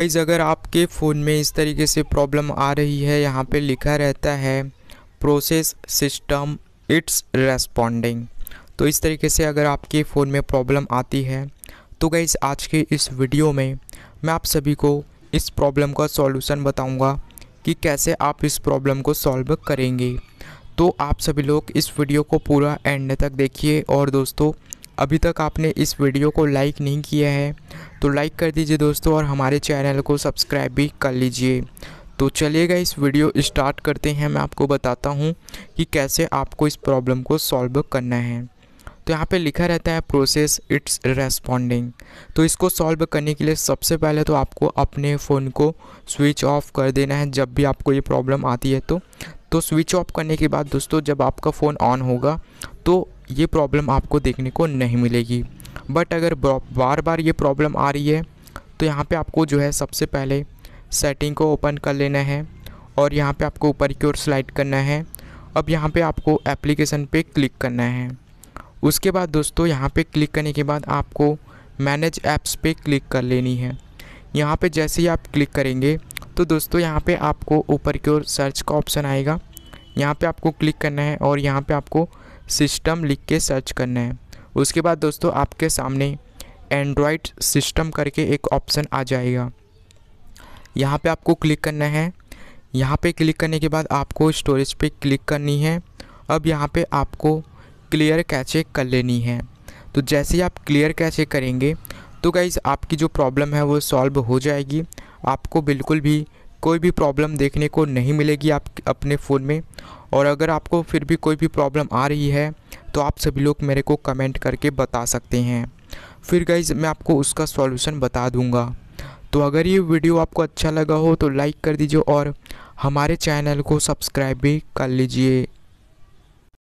guys अगर आपके phone में इस तरीके से प्रॉब्लम आ रही है यहाँ पे लिखा रहता है प्रोसेस सिस्टम इट्स रेस्पॉन्डिंग तो इस तरीके से अगर आपके फ़ोन में प्रॉब्लम आती है तो गाइज़ आज के इस वीडियो में मैं आप सभी को इस प्रॉब्लम का सॉल्यूशन बताऊंगा कि कैसे आप इस प्रॉब्लम को सॉल्व करेंगे तो आप सभी लोग इस वीडियो को पूरा एंड तक देखिए और दोस्तों अभी तक आपने इस वीडियो को लाइक नहीं किया है तो लाइक कर दीजिए दोस्तों और हमारे चैनल को सब्सक्राइब भी कर लीजिए तो चलिएगा इस वीडियो स्टार्ट करते हैं मैं आपको बताता हूँ कि कैसे आपको इस प्रॉब्लम को सॉल्व करना है तो यहाँ पे लिखा रहता है प्रोसेस इट्स रेस्पॉन्डिंग तो इसको सॉल्व करने के लिए सबसे पहले तो आपको अपने फ़ोन को स्विच ऑफ कर देना है जब भी आपको ये प्रॉब्लम आती है तो तो स्विच ऑफ करने के बाद दोस्तों जब आपका फ़ोन ऑन होगा तो ये प्रॉब्लम आपको देखने को नहीं मिलेगी बट अगर बार बार ये प्रॉब्लम आ रही है तो यहाँ पे आपको जो है सबसे पहले सेटिंग को ओपन कर लेना है और यहाँ पे आपको ऊपर की ओर स्लाइड करना है अब यहाँ पे आपको एप्लीकेशन पे क्लिक करना है उसके बाद दोस्तों यहाँ पे क्लिक करने के बाद आपको मैनेज ऐप्स पे क्लिक कर लेनी है यहाँ पे जैसे ही आप क्लिक करेंगे तो दोस्तों यहाँ पे आपको ऊपर की ओर सर्च का ऑप्शन आएगा यहाँ पे आपको क्लिक करना है और यहाँ पे आपको सिस्टम लिख के सर्च करना है उसके बाद दोस्तों आपके सामने एंड्रॉयड सिस्टम करके एक ऑप्शन आ जाएगा यहाँ पे आपको क्लिक करना है यहाँ पे क्लिक करने के बाद आपको स्टोरेज पे क्लिक करनी है अब यहाँ पे आपको क्लियर कैचे कर लेनी है तो जैसे ही आप क्लियर कैचे करेंगे तो गाइज़ आपकी जो प्रॉब्लम है वो सॉल्व हो जाएगी आपको बिल्कुल भी कोई भी प्रॉब्लम देखने को नहीं मिलेगी आप अपने फ़ोन में और अगर आपको फिर भी कोई भी प्रॉब्लम आ रही है तो आप सभी लोग मेरे को कमेंट करके बता सकते हैं फिर गाइज़ मैं आपको उसका सॉल्यूशन बता दूंगा तो अगर ये वीडियो आपको अच्छा लगा हो तो लाइक कर दीजिए और हमारे चैनल को सब्सक्राइब भी कर लीजिए